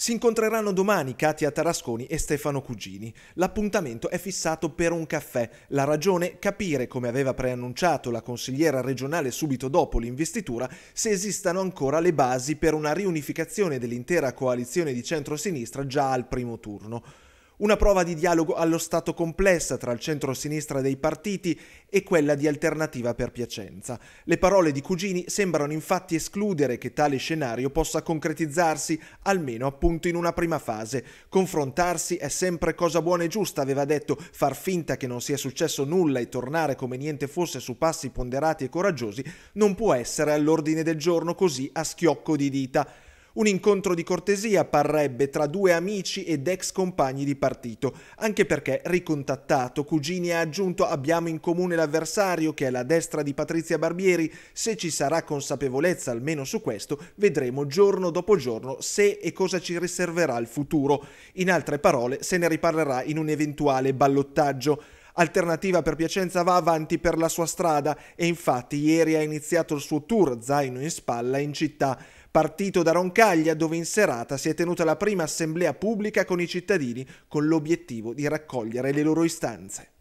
Si incontreranno domani Katia Tarasconi e Stefano Cugini. L'appuntamento è fissato per un caffè. La ragione? Capire, come aveva preannunciato la consigliera regionale subito dopo l'investitura, se esistano ancora le basi per una riunificazione dell'intera coalizione di centrosinistra già al primo turno una prova di dialogo allo stato complessa tra il centro-sinistra dei partiti e quella di Alternativa per Piacenza. Le parole di Cugini sembrano infatti escludere che tale scenario possa concretizzarsi, almeno appunto in una prima fase. Confrontarsi è sempre cosa buona e giusta, aveva detto, far finta che non sia successo nulla e tornare come niente fosse su passi ponderati e coraggiosi non può essere all'ordine del giorno così a schiocco di dita. Un incontro di cortesia parrebbe tra due amici ed ex compagni di partito, anche perché ricontattato Cugini ha aggiunto abbiamo in comune l'avversario che è la destra di Patrizia Barbieri, se ci sarà consapevolezza almeno su questo vedremo giorno dopo giorno se e cosa ci riserverà il futuro. In altre parole se ne riparlerà in un eventuale ballottaggio. Alternativa per Piacenza va avanti per la sua strada e infatti ieri ha iniziato il suo tour zaino in spalla in città partito da Roncaglia dove in serata si è tenuta la prima assemblea pubblica con i cittadini con l'obiettivo di raccogliere le loro istanze.